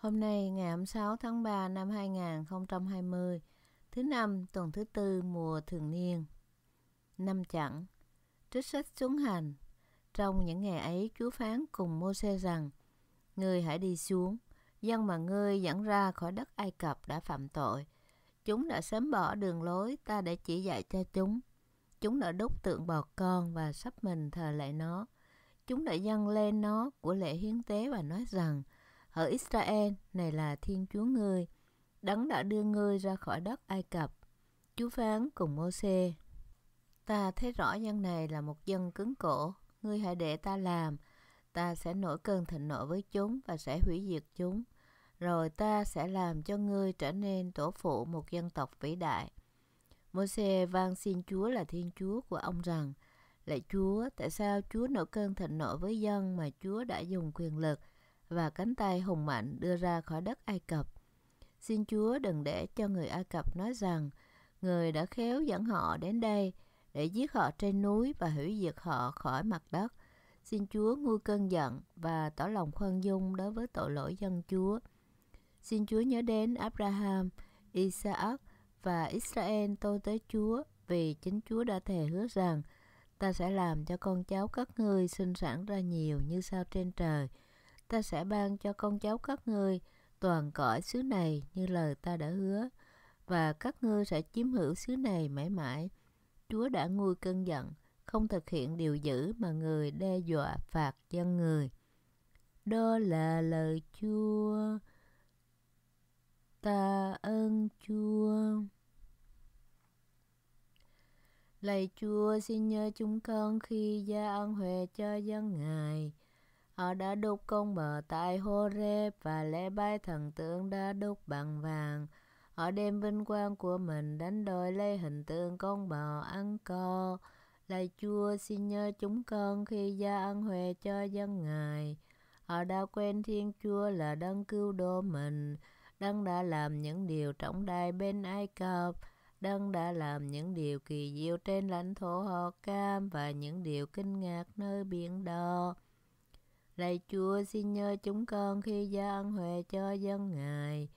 Hôm nay ngày 6 tháng 3 năm 2020, thứ năm tuần thứ tư mùa thường niên. Năm chẳng, trích sách xuống hành. Trong những ngày ấy, Chúa phán cùng Mô-xê rằng, Ngươi hãy đi xuống, dân mà ngươi dẫn ra khỏi đất Ai Cập đã phạm tội. Chúng đã sớm bỏ đường lối ta để chỉ dạy cho chúng. Chúng đã đúc tượng bò con và sắp mình thờ lại nó. Chúng đã dâng lên nó của lễ hiến tế và nói rằng, Hỡi Israel, này là Thiên Chúa ngươi, đấng đã đưa ngươi ra khỏi đất Ai Cập. Chúa phán cùng mô Môse: Ta thấy rõ dân này là một dân cứng cổ, ngươi hãy để ta làm, ta sẽ nổi cơn thịnh nộ với chúng và sẽ hủy diệt chúng. Rồi ta sẽ làm cho ngươi trở nên tổ phụ một dân tộc vĩ đại. Môse van xin Chúa là Thiên Chúa của ông rằng: Lạy Chúa, tại sao Chúa nổi cơn thịnh nộ với dân mà Chúa đã dùng quyền lực và cánh tay hùng mạnh đưa ra khỏi đất Ai Cập. Xin Chúa đừng để cho người Ai Cập nói rằng người đã khéo dẫn họ đến đây để giết họ trên núi và hủy diệt họ khỏi mặt đất. Xin Chúa nguôi cơn giận và tỏ lòng khoan dung đối với tội lỗi dân Chúa. Xin Chúa nhớ đến Abraham, Isaac và Israel tôi tới Chúa vì chính Chúa đã thề hứa rằng ta sẽ làm cho con cháu các ngươi sinh sản ra nhiều như sao trên trời ta sẽ ban cho con cháu các ngươi toàn cõi xứ này như lời ta đã hứa và các ngươi sẽ chiếm hữu xứ này mãi mãi chúa đã nguôi cơn giận không thực hiện điều dữ mà người đe dọa phạt dân người đó là lời chúa ta ơn chúa Lạy Chúa xin nhớ chúng con khi gia ân huệ cho dân Ngài. Họ đã đúc công bờ tại Horeb và lễ bái thần tượng đã đúc bằng vàng. Họ đem vinh quang của mình đánh đổi lấy hình tượng con bò ăn cò Lạy Chúa xin nhớ chúng con khi gia ăn huệ cho dân Ngài. Họ đã quên Thiên Chúa là đấng cứu độ mình, đấng đã làm những điều trọng đại bên Ai Cập, đấng đã làm những điều kỳ diệu trên lãnh thổ họ cam và những điều kinh ngạc nơi biển đỏ. Lạy Chúa xin nhớ chúng con khi gia ân huệ cho dân Ngài.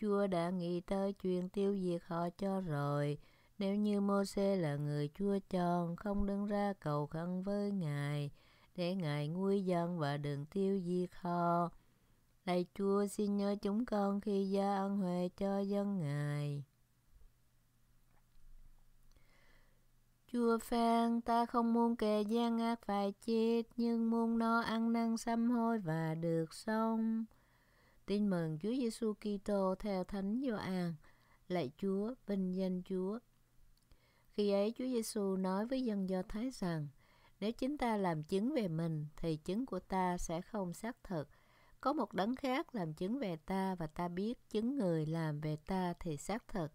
Chúa đã nghĩ tới chuyện tiêu diệt họ cho rồi. Nếu như Mô-xê là người Chúa chọn, không đứng ra cầu khẩn với Ngài, để Ngài nguôi dân và đừng tiêu diệt họ. Lạy Chúa xin nhớ chúng con khi gia ân huệ cho dân Ngài. Chúa phan ta không muốn kề gian ác phải chết Nhưng muốn nó ăn năn sám hối và được xong Tin mừng Chúa Giêsu Kitô theo Thánh Gioan Lạy Chúa, vinh danh Chúa Khi ấy Chúa Giêsu nói với dân Do Thái rằng Nếu chính ta làm chứng về mình Thì chứng của ta sẽ không xác thực Có một đấng khác làm chứng về ta Và ta biết chứng người làm về ta thì xác thực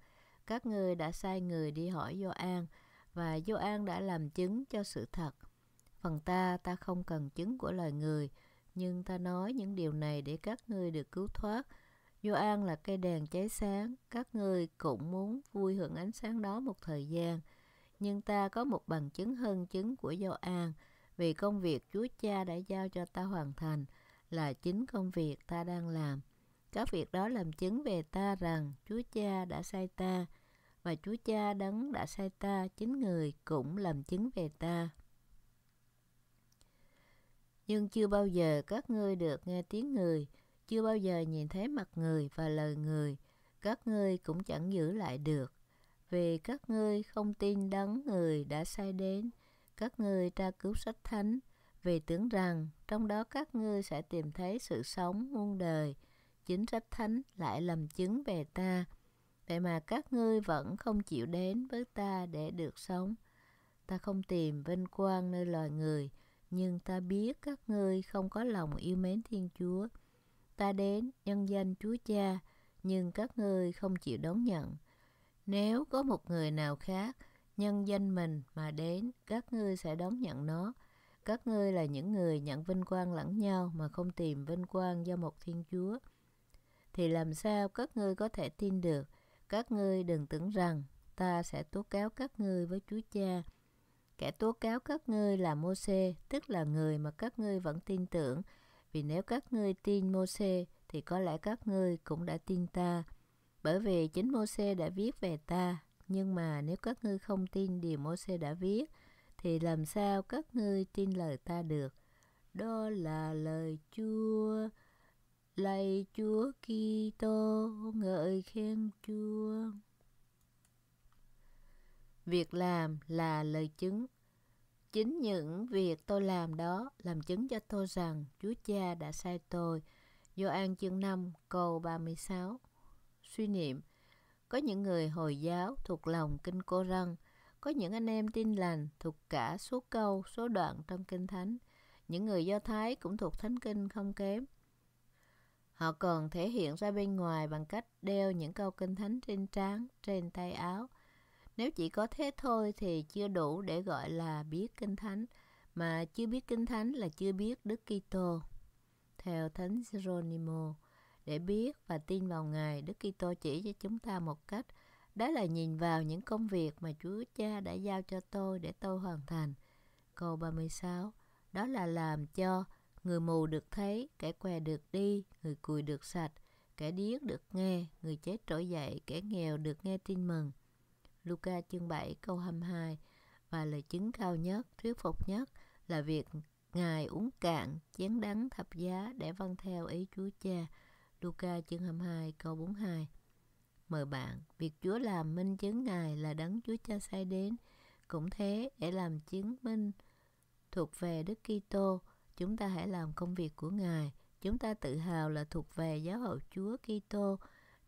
Các ngươi đã sai người đi hỏi Gioan an và Gioan đã làm chứng cho sự thật. Phần ta, ta không cần chứng của loài người, nhưng ta nói những điều này để các ngươi được cứu thoát. Gioan là cây đèn cháy sáng, các ngươi cũng muốn vui hưởng ánh sáng đó một thời gian. Nhưng ta có một bằng chứng hơn chứng của Gioan vì công việc Chúa Cha đã giao cho ta hoàn thành là chính công việc ta đang làm. Các việc đó làm chứng về ta rằng Chúa Cha đã sai ta và Chúa Cha đấng đã sai ta chính người cũng làm chứng về ta. Nhưng chưa bao giờ các ngươi được nghe tiếng người, chưa bao giờ nhìn thấy mặt người và lời người, các ngươi cũng chẳng giữ lại được. Vì các ngươi không tin đấng người đã sai đến, các ngươi tra cứu sách thánh, vì tưởng rằng trong đó các ngươi sẽ tìm thấy sự sống muôn đời. Chính sách thánh lại làm chứng về ta, Vậy mà các ngươi vẫn không chịu đến với ta để được sống. Ta không tìm vinh quang nơi loài người, nhưng ta biết các ngươi không có lòng yêu mến Thiên Chúa. Ta đến nhân danh Chúa Cha, nhưng các ngươi không chịu đón nhận. Nếu có một người nào khác nhân danh mình mà đến, các ngươi sẽ đón nhận nó. Các ngươi là những người nhận vinh quang lẫn nhau mà không tìm vinh quang do một Thiên Chúa. Thì làm sao các ngươi có thể tin được các ngươi đừng tưởng rằng ta sẽ tố cáo các ngươi với Chúa Cha. Kẻ tố cáo các ngươi là mô Môsê, tức là người mà các ngươi vẫn tin tưởng. Vì nếu các ngươi tin mô Môsê thì có lẽ các ngươi cũng đã tin ta. Bởi vì chính mô Môsê đã viết về ta, nhưng mà nếu các ngươi không tin điều mô Môsê đã viết thì làm sao các ngươi tin lời ta được? Đó là lời Chúa lạy Chúa Kitô ngợi khen Chúa. Việc làm là lời chứng. Chính những việc tôi làm đó làm chứng cho tôi rằng Chúa Cha đã sai tôi. Gioan chương 5 câu 36 Suy niệm Có những người Hồi giáo thuộc lòng Kinh Cô Răng Có những anh em tin lành thuộc cả số câu, số đoạn trong Kinh Thánh Những người Do Thái cũng thuộc Thánh Kinh không kém Họ còn thể hiện ra bên ngoài bằng cách đeo những câu kinh thánh trên trán, trên tay áo. Nếu chỉ có thế thôi thì chưa đủ để gọi là biết kinh thánh, mà chưa biết kinh thánh là chưa biết Đức Kitô. Theo Thánh Geronimo, để biết và tin vào Ngài, Đức Kitô chỉ cho chúng ta một cách, đó là nhìn vào những công việc mà Chúa Cha đã giao cho tôi để tôi hoàn thành. Câu 36, đó là làm cho Người mù được thấy, kẻ què được đi, người cùi được sạch, kẻ điếc được nghe, người chết trỗi dậy, kẻ nghèo được nghe tin mừng. Luca chương 7 câu 22 và lời chứng cao nhất, thuyết phục nhất là việc Ngài uống cạn, chén đắng thập giá để vâng theo ý Chúa Cha. Luca chương 22 câu 42 Mời bạn, việc Chúa làm minh chứng Ngài là đấng Chúa Cha sai đến, cũng thế để làm chứng minh thuộc về Đức Kitô chúng ta hãy làm công việc của Ngài. Chúng ta tự hào là thuộc về giáo hội Chúa Kitô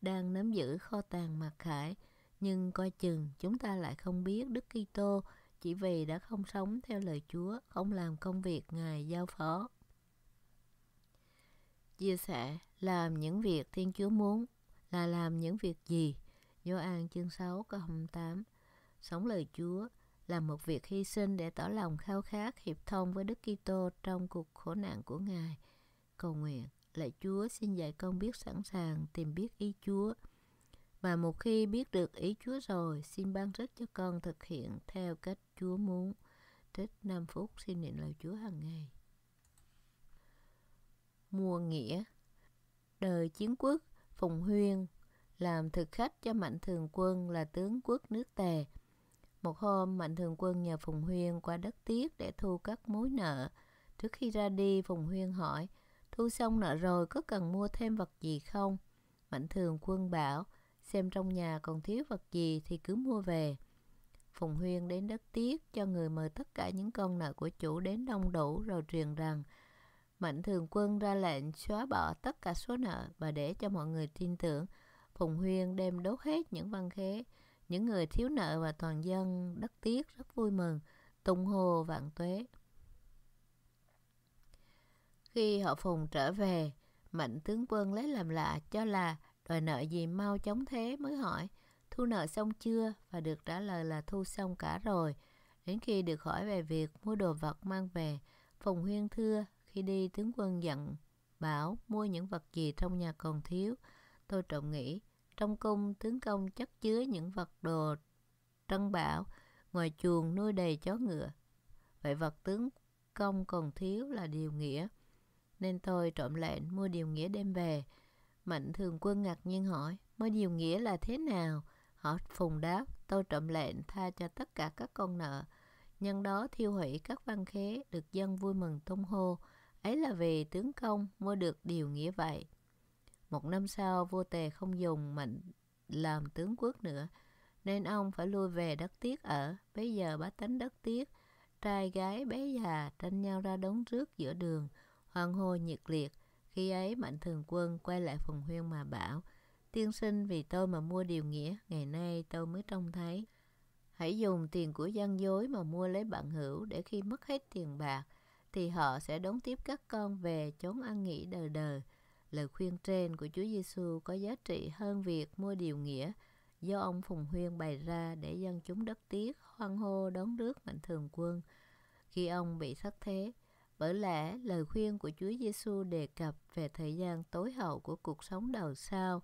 đang nắm giữ kho tàng mặc khải, nhưng coi chừng chúng ta lại không biết Đức Kitô chỉ vì đã không sống theo lời Chúa, không làm công việc Ngài giao phó. Chia sẻ làm những việc Thiên Chúa muốn là làm những việc gì? Gioan chương 6 câu 28 Sống lời Chúa là một việc hy sinh để tỏ lòng khao khát hiệp thông với Đức Kitô trong cuộc khổ nạn của Ngài. Cầu nguyện, lạy Chúa xin dạy con biết sẵn sàng tìm biết ý Chúa. Và một khi biết được ý Chúa rồi, xin ban rích cho con thực hiện theo cách Chúa muốn. Trích 5 phút xin niệm lời Chúa hàng ngày. Mùa nghĩa Đời chiến quốc, Phùng Huyên làm thực khách cho mạnh thường quân là tướng quốc nước Tề – một hôm, Mạnh Thường Quân nhờ Phùng Huyên qua đất tiết để thu các mối nợ. Trước khi ra đi, Phùng Huyên hỏi, thu xong nợ rồi có cần mua thêm vật gì không? Mạnh Thường Quân bảo, xem trong nhà còn thiếu vật gì thì cứ mua về. Phùng Huyên đến đất tiết cho người mời tất cả những con nợ của chủ đến đông đủ rồi truyền rằng Mạnh Thường Quân ra lệnh xóa bỏ tất cả số nợ và để cho mọi người tin tưởng. Phùng Huyên đem đốt hết những văn khế những người thiếu nợ và toàn dân đất tiếc rất vui mừng, tung hô vạn tuế. Khi họ phùng trở về, mạnh tướng quân lấy làm lạ cho là đòi nợ gì mau chóng thế mới hỏi thu nợ xong chưa và được trả lời là thu xong cả rồi. Đến khi được hỏi về việc mua đồ vật mang về, Phùng Huyên thưa khi đi tướng quân dặn bảo mua những vật gì trong nhà còn thiếu. Tôi trọng nghĩ trong cung tướng công chất chứa những vật đồ trân bảo, ngoài chuồng nuôi đầy chó ngựa. Vậy vật tướng công còn thiếu là điều nghĩa. Nên tôi trộm lệnh mua điều nghĩa đem về. Mạnh thường quân ngạc nhiên hỏi, mua điều nghĩa là thế nào? Họ phùng đáp, tôi trộm lệnh tha cho tất cả các con nợ. Nhân đó thiêu hủy các văn khế, được dân vui mừng tung hô. Ấy là vì tướng công mua được điều nghĩa vậy. Một năm sau vua Tề không dùng mạnh làm tướng quốc nữa Nên ông phải lui về đất tiết ở Bây giờ bá tánh đất tiết Trai gái bé già tranh nhau ra đống rước giữa đường Hoàng hô nhiệt liệt Khi ấy mạnh thường quân quay lại phùng huyên mà bảo Tiên sinh vì tôi mà mua điều nghĩa Ngày nay tôi mới trông thấy Hãy dùng tiền của gian dối mà mua lấy bạn hữu Để khi mất hết tiền bạc Thì họ sẽ đón tiếp các con về chốn ăn nghỉ đời đời Lời khuyên trên của Chúa Giêsu có giá trị hơn việc mua điều nghĩa do ông Phùng Huyên bày ra để dân chúng đất tiếc hoan hô đón rước mạnh thường quân khi ông bị thất thế. Bởi lẽ lời khuyên của Chúa Giêsu đề cập về thời gian tối hậu của cuộc sống đầu sau,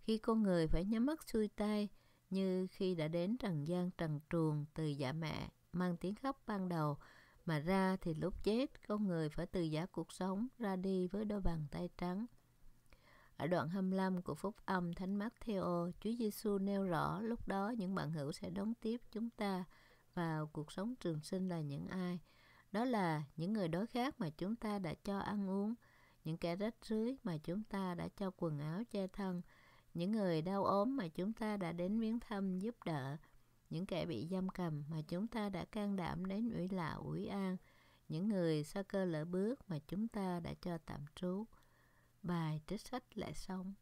khi con người phải nhắm mắt xuôi tay như khi đã đến trần gian trần truồng từ giả mẹ mang tiếng khóc ban đầu mà ra thì lúc chết con người phải từ giả cuộc sống ra đi với đôi bàn tay trắng ở đoạn 25 của Phúc âm Thánh Matthew, Chúa Giêsu nêu rõ lúc đó những bạn hữu sẽ đón tiếp chúng ta vào cuộc sống trường sinh là những ai. Đó là những người đối khác mà chúng ta đã cho ăn uống, những kẻ rách rưới mà chúng ta đã cho quần áo che thân, những người đau ốm mà chúng ta đã đến viếng thăm giúp đỡ, những kẻ bị giam cầm mà chúng ta đã can đảm đến ủy lạo ủy an, những người xa cơ lỡ bước mà chúng ta đã cho tạm trú. Bài trích sách lại xong